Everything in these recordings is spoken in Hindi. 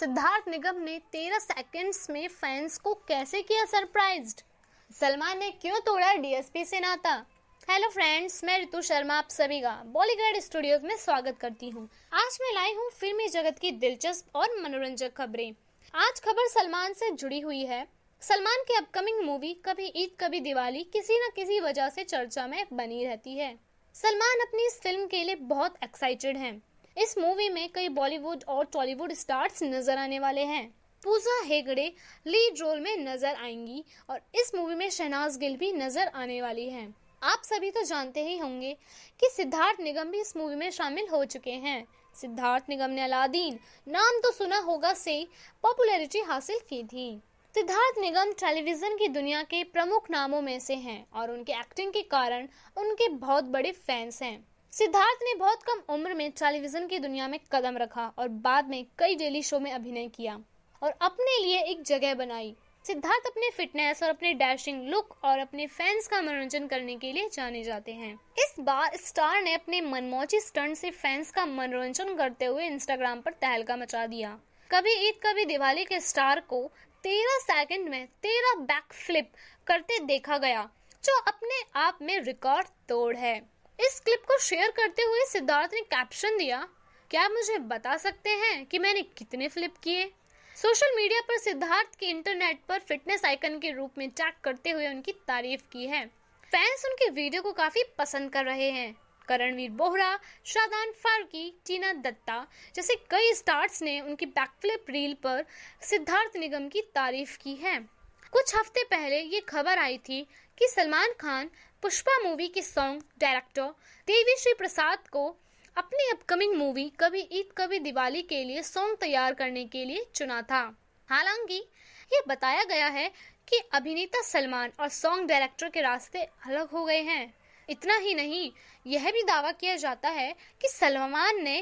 सिद्धार्थ निगम ने तेरह सेकंड्स में फैंस को कैसे किया सरप्राइज्ड सलमान ने क्यों तोड़ा डीएसपी से नाता हेलो फ्रेंड्स मैं ऋतु शर्मा आप सभी का बॉलीवुड स्टूडियोज में स्वागत करती हूँ आज मैं लाई हूँ फिल्मी जगत की दिलचस्प और मनोरंजक खबरें आज खबर सलमान से जुड़ी हुई है सलमान की अपकमिंग मूवी कभी ईद कभी दिवाली किसी न किसी वजह से चर्चा में बनी रहती है सलमान अपनी इस फिल्म के लिए बहुत एक्साइटेड हैं। इस मूवी में कई बॉलीवुड और टॉलीवुड स्टार्स नजर आने वाले हैं पूजा हेगड़े लीड रोल में नजर आएंगी और इस मूवी में शहनाज गिल भी नजर आने वाली हैं आप सभी तो जानते ही होंगे कि सिद्धार्थ निगम भी इस मूवी में शामिल हो चुके हैं सिद्धार्थ निगम ने अलादीन नाम तो सुना होगा से पॉपुलैरिटी हासिल की थी सिद्धार्थ निगम टेलीविजन की दुनिया के प्रमुख नामों में से हैं और उनके एक्टिंग के कारण उनके बहुत बड़े फैंस हैं सिद्धार्थ ने बहुत कम उम्र में टेलीविजन की दुनिया में कदम रखा और बाद में कई डेली शो में अभिनय किया और अपने लिए एक जगह बनाई सिद्धार्थ अपने फिटनेस और अपने डैशिंग लुक और अपने फैंस का मनोरंजन करने के लिए जाने जाते हैं इस बार स्टार ने अपने मनमोची स्टंट से फैंस का मनोरंजन करते हुए इंस्टाग्राम पर तहलका मचा दिया कभी ईद कभी दिवाली के स्टार को तेरह सेकंड में तेरह बैक फ्लिप करते देखा गया जो अपने आप में रिकॉर्ड तोड़ है इस क्लिप को शेयर करते हुए सिद्धार्थ ने कैप्शन दिया क्या मुझे बता सकते हैं कि मैंने कितने फ्लिप किए सोशल मीडिया पर सिद्धार्थ के इंटरनेट पर फिटनेस आइकन के रूप में टैग करते हुए उनकी तारीफ की है फैंस उनके वीडियो को काफी पसंद कर रहे हैं करणवीर बोहरा शादान फारूकी टीना दत्ता जैसे कई स्टार्स ने उनकी बैकफ्लिप रील पर सिद्धार्थ निगम की तारीफ की है कुछ हफ्ते पहले ये खबर आई थी कि सलमान खान पुष्पा मूवी के सॉन्ग डायरेक्टर देवी श्री प्रसाद को अपनी अपकमिंग मूवी कभी ईद कभी दिवाली के लिए सॉन्ग तैयार करने के लिए चुना था हालांकि ये बताया गया है कि अभिनेता सलमान और सॉन्ग डायरेक्टर के रास्ते अलग हो गए हैं इतना ही नहीं यह भी दावा किया जाता है कि सलमान ने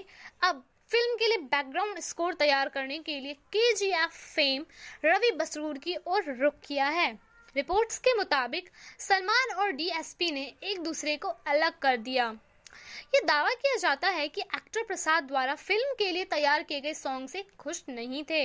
अब फिल्म के लिए बैकग्राउंड स्कोर तैयार करने के लिए K G F fame Ravi Basrur की ओर रुख किया है रिपोर्ट्स के मुताबिक सलमान और डीएसपी ने एक दूसरे को अलग कर दिया ये दावा किया जाता है कि एक्टर प्रसाद द्वारा फिल्म के लिए तैयार किए गए सॉन्ग से खुश नहीं थे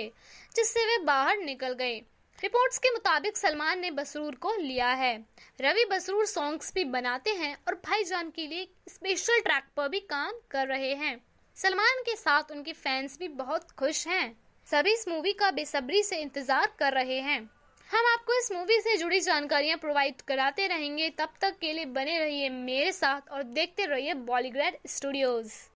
जिससे वे बाहर निकल गए रिपोर्ट्स के मुताबिक सलमान ने बसरूर को लिया है रवि बसरूर सॉन्ग्स भी बनाते हैं और भाईजान के लिए स्पेशल ट्रैक पर भी काम कर रहे हैं सलमान के साथ उनके फैंस भी बहुत खुश हैं सभी इस मूवी का बेसब्री से इंतजार कर रहे हैं हम आपको इस मूवी से जुड़ी जानकारियां प्रोवाइड कराते रहेंगे तब तक के लिए बने रहिए मेरे साथ और देखते रहिए बॉलीग्रैड स्टूडियोज़